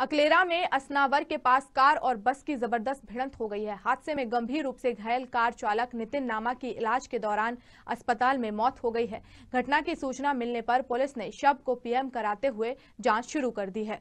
अकलेरा में असनावर के पास कार और बस की जबरदस्त भिड़ंत हो गई है हादसे में गंभीर रूप से घायल कार चालक नितिन नामा की इलाज के दौरान अस्पताल में मौत हो गई है घटना की सूचना मिलने पर पुलिस ने शव को पीएम कराते हुए जांच शुरू कर दी है